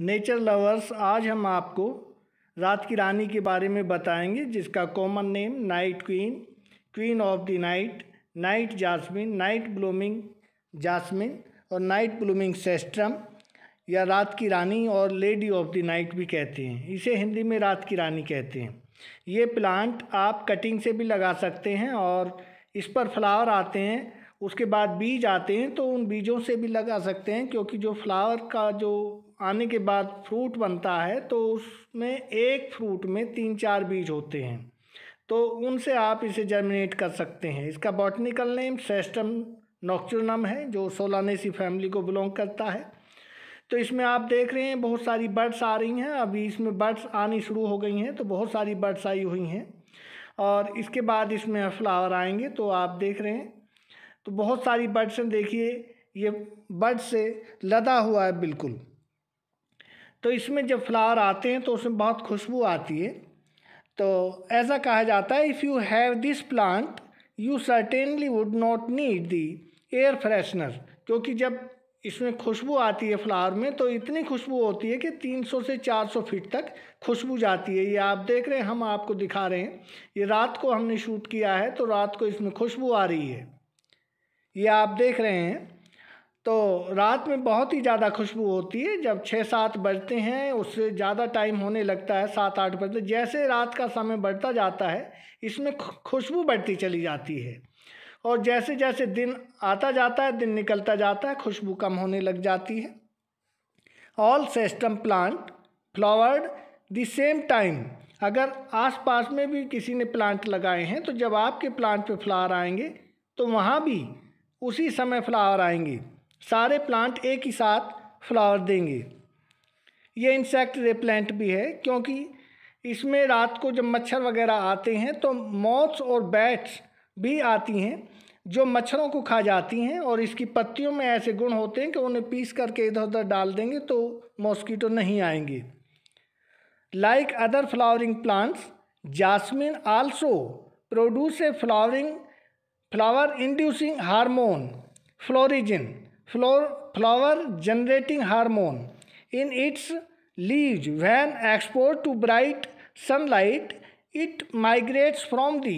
nature lovers आज हम आपको रात की रानी के बारे में बताएंगे जिसका common name night queen queen of the night night jasmine night blooming jasmine और नाइट ब्लूमिंग सेस्ट्रम या रात की रानी और लेडी ऑफ द नाइट भी कहते हैं इसे हिंदी में रात की रानी कहते हैं ये प्लांट आप कटिंग से भी लगा सकते हैं और इस पर फ्लावर आते हैं उसके बाद बीज आते हैं तो उन बीजों से भी लगा सकते हैं क्योंकि जो फ्लावर का जो आने के बाद फ्रूट बनता है तो उसमें एक फ्रूट में तीन चार बीज होते हैं तो उनसे आप इसे जर्मिनेट कर सकते हैं इसका बॉटनिकल नेम सेस्टम नॉक्चुरनम है जो सोलानेसी फैमिली को बिलोंग करता है तो इसमें आप देख रहे हैं बहुत सारी बर्ड्स आ रही हैं अभी इसमें बर्ड्स आनी शुरू हो गई हैं तो बहुत सारी बर्ड्स आई हुई हैं और इसके बाद इसमें फ्लावर आएंगे तो आप देख रहे हैं तो बहुत सारी बर्ड्स हैं देखिए ये बर्ड से लदा हुआ है बिल्कुल तो इसमें जब फ्लावर आते हैं तो उसमें बहुत खुशबू आती है तो ऐसा कहा जाता है if you have this plant you certainly would not need the air freshener क्योंकि जब इसमें खुशबू आती है फ्लावर में तो इतनी खुशबू होती है कि 300 से 400 फीट तक खुशबू जाती है ये आप देख रहे हैं हम आपको दिखा रहे हैं ये रात को हमने शूट किया है तो रात को इसमें खुशबू आ रही है ये आप देख रहे हैं तो रात में बहुत ही ज़्यादा खुशबू होती है जब छः सात बजते हैं उससे ज़्यादा टाइम होने लगता है सात आठ बजते जैसे रात का समय बढ़ता जाता है इसमें खुशबू बढ़ती चली जाती है और जैसे जैसे दिन आता जाता है दिन निकलता जाता है खुशबू कम होने लग जाती है all cestrum plant flowered the same time अगर आसपास में भी किसी ने प्लांट लगाए हैं तो जब आपके प्लांट पे फ्लावर आएंगे तो वहाँ भी उसी समय फ्लावर आएंगे सारे प्लांट एक ही साथ फ्लावर देंगे ये इंसेक्ट रिप्लेंट भी है क्योंकि इसमें रात को जब मच्छर वगैरह आते हैं तो मॉथ्स और बैट्स भी आती हैं जो मच्छरों को खा जाती हैं और इसकी पत्तियों में ऐसे गुण होते हैं कि उन्हें पीस करके इधर उधर डाल देंगे तो मॉस्कीटो नहीं आएंगे like other flowering plants jasmine also produce a flowering flower inducing hormone florigen flower flower generating hormone in its leave when expose to bright sunlight it migrates from the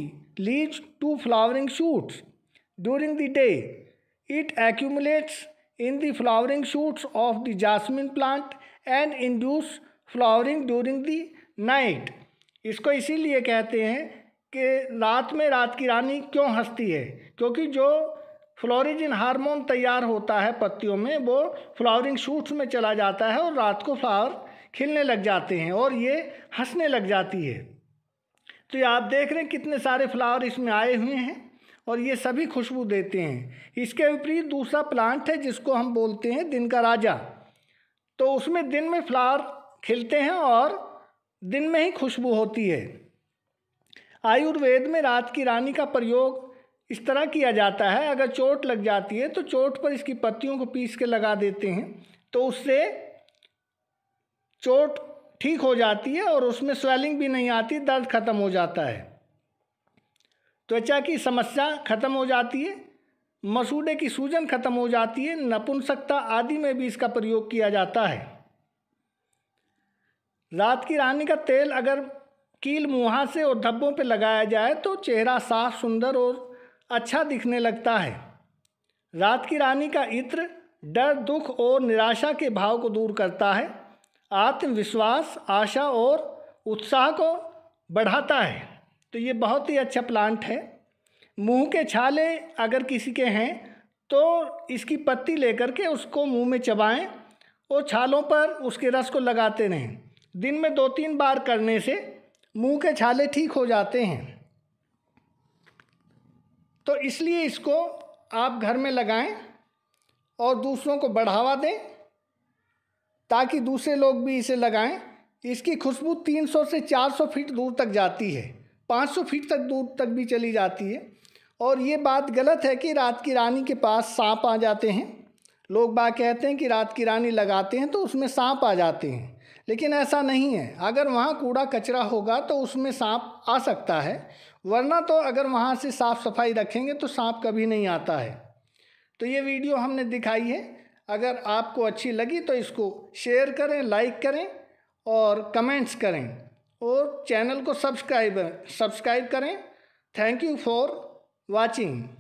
leaves to flowering shoots during the day it accumulates in the flowering shoots of the jasmine plant and induce flowering during the night इसको इसीलिए कहते हैं कि रात में रात की रानी क्यों हंसती है क्योंकि जो फ्लोरिजिन हार्मोन तैयार होता है पत्तियों में वो फ्लावरिंग शूट्स में चला जाता है और रात को फ्लावर खिलने लग जाते हैं और ये हंसने लग जाती है तो ये आप देख रहे हैं कितने सारे फ्लावर इसमें आए हुए हैं और ये सभी खुशबू देते हैं इसके विपरीत दूसरा प्लांट है जिसको हम बोलते हैं दिन का राजा तो उसमें दिन में फ्लावर खिलते हैं और दिन में ही खुशबू होती है आयुर्वेद में रात की रानी का प्रयोग इस तरह किया जाता है अगर चोट लग जाती है तो चोट पर इसकी पत्तियों को पीस के लगा देते हैं तो उससे चोट ठीक हो जाती है और उसमें स्वेलिंग भी नहीं आती दर्द ख़त्म हो जाता है त्वचा तो की समस्या ख़त्म हो जाती है मसूड़े की सूजन ख़त्म हो जाती है नपुंसकता आदि में भी इसका प्रयोग किया जाता है रात की रानी का तेल अगर कील मुहा से और धब्बों पे लगाया जाए तो चेहरा साफ सुंदर और अच्छा दिखने लगता है रात की रानी का इत्र डर दुख और निराशा के भाव को दूर करता है आत्मविश्वास आशा और उत्साह को बढ़ाता है तो ये बहुत ही अच्छा प्लांट है मुंह के छाले अगर किसी के हैं तो इसकी पत्ती लेकर के उसको मुंह में चबाएं और छालों पर उसके रस को लगाते रहें दिन में दो तीन बार करने से मुंह के छाले ठीक हो जाते हैं तो इसलिए इसको आप घर में लगाएं और दूसरों को बढ़ावा दें ताकि दूसरे लोग भी इसे लगाएं इसकी खुशबू 300 से 400 फीट दूर तक जाती है 500 फीट तक दूर तक भी चली जाती है और ये बात गलत है कि रात की रानी के पास सांप आ जाते हैं लोग बात कहते हैं कि रात की रानी लगाते हैं तो उसमें सांप आ जाते हैं लेकिन ऐसा नहीं है अगर वहाँ कूड़ा कचरा होगा तो उसमें सांप आ सकता है वरना तो अगर वहाँ से साफ़ सफाई रखेंगे तो सांप कभी नहीं आता है तो ये वीडियो हमने दिखाई है अगर आपको अच्छी लगी तो इसको शेयर करें लाइक करें और कमेंट्स करें और चैनल को सब्सक्राइब सब्सक्राइब करें थैंक यू फॉर वॉचिंग